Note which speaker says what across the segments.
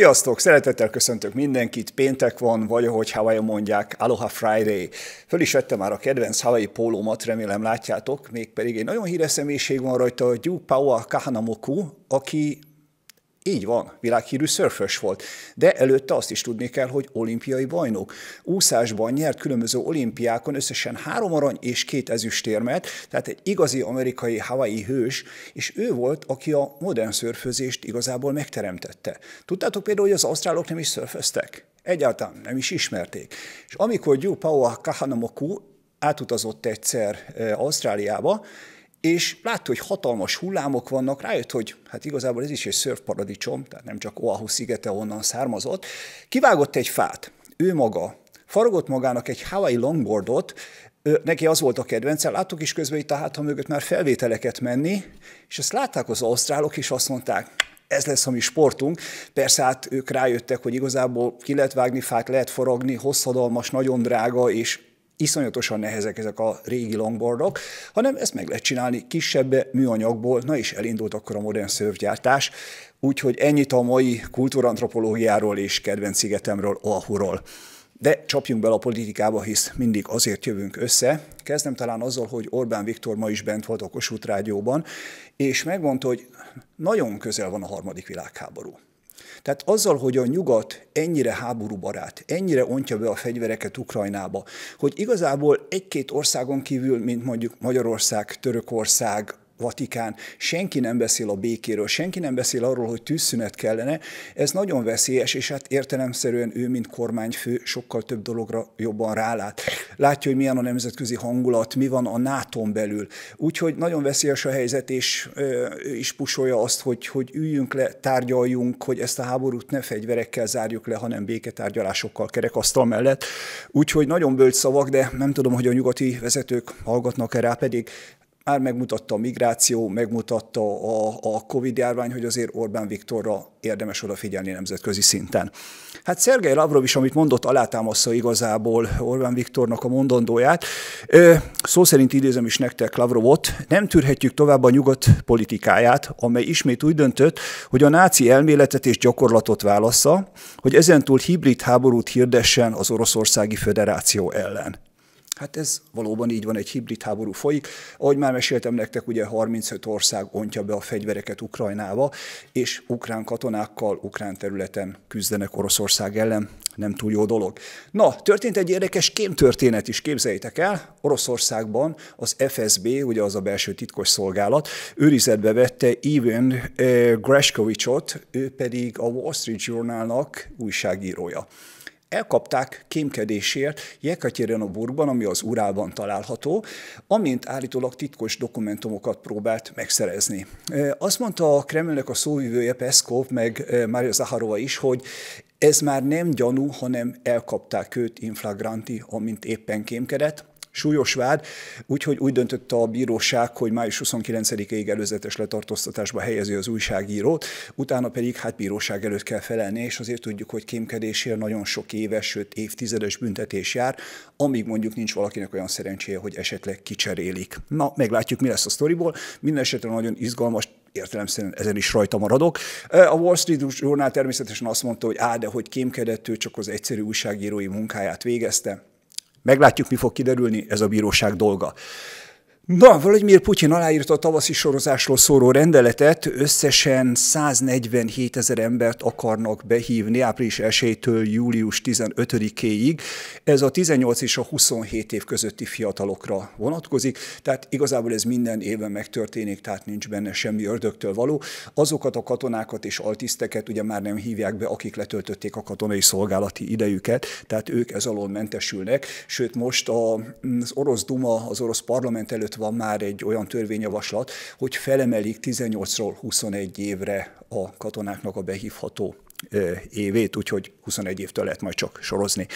Speaker 1: Sziasztok! Szeretettel köszöntök mindenkit! Péntek van, vagy ahogy Hawaii mondják, Aloha Friday. Föl is vettem már a kedvenc Hawaii pólómat, remélem látjátok, mégpedig egy nagyon híres személyiség van rajta, Gyu Paua Kahanamoku, aki így van, világhírű szörfös volt, de előtte azt is tudni kell, hogy olimpiai bajnok. Úszásban nyert különböző olimpiákon összesen három arany és két ezüstérmet, tehát egy igazi amerikai hawaii hős, és ő volt, aki a modern szörfözést igazából megteremtette. Tudtátok például, hogy az ausztrálok nem is szörföztek? Egyáltalán nem is ismerték. És amikor Gyupao Kahanamoku átutazott egyszer eh, Ausztráliába, és látta, hogy hatalmas hullámok vannak, rájött, hogy hát igazából ez is egy szörfparadicsom, tehát nem csak Oahu szigete onnan származott. Kivágott egy fát, ő maga, faragott magának egy Hawaii longboardot, neki az volt a kedvence, láttuk is közben itt a hátam mögött már felvételeket menni, és ezt látták az ausztrálok, és azt mondták, ez lesz a mi sportunk. Persze hát ők rájöttek, hogy igazából ki lehet vágni fát, lehet forogni, hosszadalmas, nagyon drága, és iszonyatosan nehezek ezek a régi longboardok, hanem ezt meg lehet csinálni kisebb műanyagból, na és elindult akkor a modern szörfgyártás. Úgyhogy ennyit a mai kultúrantropológiáról és kedvenc szigetemről, Oahuról. De csapjunk bele a politikába, hisz mindig azért jövünk össze. Kezdem talán azzal, hogy Orbán Viktor ma is bent volt a Kossuth Rádióban, és megmondta, hogy nagyon közel van a harmadik világháború. Tehát azzal, hogy a nyugat ennyire háborúbarát, ennyire ontja be a fegyvereket Ukrajnába, hogy igazából egy-két országon kívül, mint mondjuk Magyarország, Törökország, Vatikán, senki nem beszél a békéről, senki nem beszél arról, hogy tűzszünet kellene, ez nagyon veszélyes, és hát értelemszerűen ő, mint kormányfő, sokkal több dologra jobban rálát. Látja, hogy milyen a nemzetközi hangulat, mi van a nato belül. Úgyhogy nagyon veszélyes a helyzet, és ő is pusolja azt, hogy, hogy üljünk le, tárgyaljunk, hogy ezt a háborút ne fegyverekkel zárjuk le, hanem béketárgyalásokkal kerekasztal mellett. Úgyhogy nagyon bölcs szavak, de nem tudom, hogy a nyugati vezetők hallgatnak-e rá, pedig már megmutatta a migráció, megmutatta a, a Covid-járvány, hogy azért Orbán Viktorra érdemes odafigyelni nemzetközi szinten. Hát Szergei Lavrov is, amit mondott, alátámasztja igazából Orbán Viktornak a mondandóját. Szó szerint idézem is nektek Lavrovot, nem tűrhetjük tovább a nyugat politikáját, amely ismét úgy döntött, hogy a náci elméletet és gyakorlatot válassza, hogy ezentúl hibrid háborút hirdessen az Oroszországi Föderáció ellen. Hát ez valóban így van, egy hibrid háború folyik. Ahogy már meséltem nektek, ugye 35 ország ontja be a fegyvereket Ukrajnába, és ukrán katonákkal ukrán területen küzdenek Oroszország ellen. Nem túl jó dolog. Na, történt egy érdekes kémtörténet is, képzeljétek el. Oroszországban az FSB, ugye az a belső titkos szolgálat, őrizetbe vette Ivan eh, Greskovicsot, ő pedig a Wall Street Journalnak újságírója elkapták kémkedésért Jekatyerenoburgban, ami az Urában található, amint állítólag titkos dokumentumokat próbált megszerezni. Azt mondta a Kremlnek a szóvivője Peszkov, meg Mária Zaharova is, hogy ez már nem gyanú, hanem elkapták őt inflagranti, amint éppen kémkedett súlyos vád, úgyhogy úgy döntött a bíróság, hogy május 29-ig előzetes letartóztatásba helyezi az újságírót, utána pedig hát bíróság előtt kell felelni, és azért tudjuk, hogy kémkedésért nagyon sok éves, sőt évtizedes büntetés jár, amíg mondjuk nincs valakinek olyan szerencséje, hogy esetleg kicserélik. Na, meglátjuk, mi lesz a sztoriból. Minden esetre nagyon izgalmas, értelemszerűen ezen is rajta maradok. A Wall Street Journal természetesen azt mondta, hogy á, de hogy kémkedett, ő csak az egyszerű újságírói munkáját végezte, Meglátjuk, mi fog kiderülni, ez a bíróság dolga. Na, Vladimir Putyin aláírta a tavaszi sorozásról szóró rendeletet, összesen 147 ezer embert akarnak behívni április 1-től július 15-éig. Ez a 18 és a 27 év közötti fiatalokra vonatkozik, tehát igazából ez minden évben megtörténik, tehát nincs benne semmi ördögtől való. Azokat a katonákat és altiszteket ugye már nem hívják be, akik letöltötték a katonai szolgálati idejüket, tehát ők ez alól mentesülnek, sőt most mm, az orosz Duma, az orosz parlament előtt van már egy olyan törvényjavaslat, hogy felemelik 18-ról 21 évre a katonáknak a behívható évét, úgyhogy 21 évtől lehet majd csak sorozni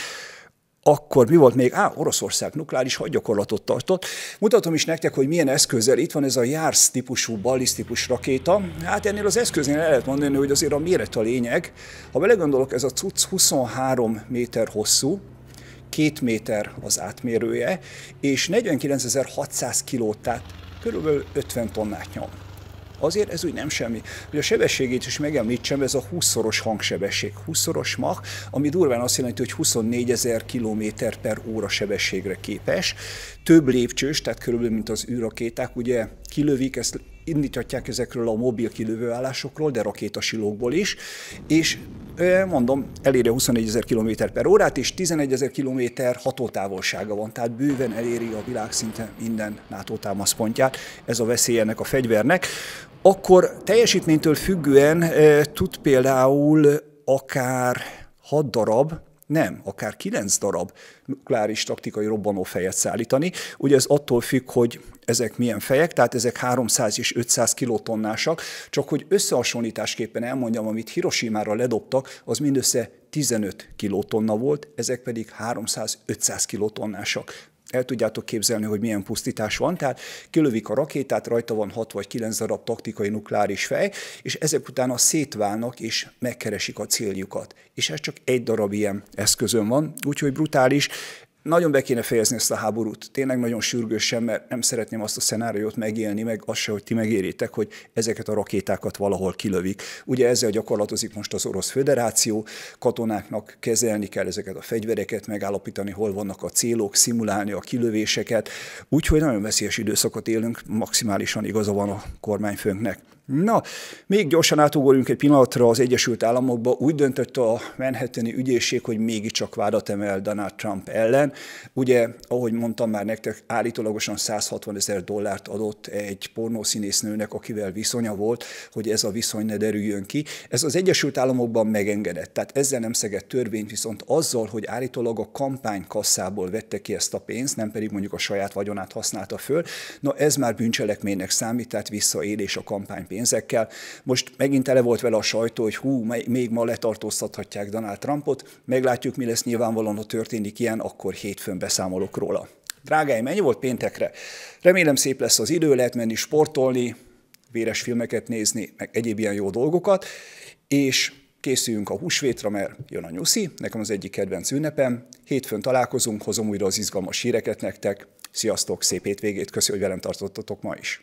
Speaker 1: akkor mi volt még? Á, Oroszország nukleáris hadgyakorlatot tartott. Mutatom is nektek, hogy milyen eszközzel. Itt van ez a JARS típusú ballisztikus rakéta. Hát ennél az eszköznél el lehet mondani, hogy azért a méret a lényeg. Ha belegondolok, ez a cucc 23 méter hosszú, két méter az átmérője, és 49.600 kilót, tehát körülbelül 50 tonnát nyom. Azért ez úgy nem semmi. Hogy a sebességét is megemlítsem, ez a 20-szoros hangsebesség, 20-szoros mach, ami durván azt jelenti, hogy 24 ezer km per óra sebességre képes. Több lépcsős, tehát körülbelül mint az űrrakéták, ugye kilövik, ezt indíthatják ezekről a mobil kilövőállásokról, de rakétasilókból is, és mondom, eléri 24 ezer km per órát, és 11 ezer km hatótávolsága van, tehát bőven eléri a világ szinte minden NATO támaszpontját. Ez a veszély ennek a fegyvernek. Akkor teljesítménytől függően tud például akár 6 darab nem, akár kilenc darab nukleáris taktikai robbanófejet szállítani. Ugye ez attól függ, hogy ezek milyen fejek, tehát ezek 300 és 500 kilotonnásak, csak hogy összehasonlításképpen elmondjam, amit Hiroshima-ra ledobtak, az mindössze 15 kilotonna volt, ezek pedig 300-500 kilotonnások. El tudjátok képzelni, hogy milyen pusztítás van, tehát kilövik a rakétát, rajta van 6 vagy 9 darab taktikai nukleáris fej, és ezek utána szétválnak és megkeresik a céljukat. És ez csak egy darab ilyen eszközön van, úgyhogy brutális nagyon be kéne fejezni ezt a háborút, tényleg nagyon sürgősen, mert nem szeretném azt a szenáriót megélni, meg azt se, hogy ti megérjétek, hogy ezeket a rakétákat valahol kilövik. Ugye ezzel gyakorlatozik most az Orosz Föderáció, katonáknak kezelni kell ezeket a fegyvereket, megállapítani, hol vannak a célok, szimulálni a kilövéseket, úgyhogy nagyon veszélyes időszakot élünk, maximálisan igaza van a kormányfőnknek. Na, még gyorsan átugorjunk egy pillanatra az Egyesült Államokba. Úgy döntött a Manhattani ügyészség, hogy mégiscsak vádat emel Donald Trump ellen. Ugye, ahogy mondtam már nektek, állítólagosan 160 ezer dollárt adott egy pornószínésznőnek, akivel viszonya volt, hogy ez a viszony ne derüljön ki. Ez az Egyesült Államokban megengedett, tehát ezzel nem szegett törvényt, viszont azzal, hogy állítólag a kasszából vette ki ezt a pénzt, nem pedig mondjuk a saját vagyonát használta föl, na ez már bűncselekménynek számít, tehát visszaélés a kampány pénzekkel. Most megint tele volt vele a sajtó, hogy hú, még ma letartóztathatják Donald Trumpot, meglátjuk, mi lesz nyilvánvalóan, ha történik ilyen, akkor hétfőn beszámolok róla. Drágáim, ennyi volt péntekre. Remélem szép lesz az idő, lehet menni sportolni, véres filmeket nézni, meg egyéb ilyen jó dolgokat, és készüljünk a húsvétra, mert jön a nyuszi, nekem az egyik kedvenc ünnepem. Hétfőn találkozunk, hozom újra az izgalmas híreket nektek. Sziasztok, szép hétvégét, köszönöm, hogy velem tartottatok ma is.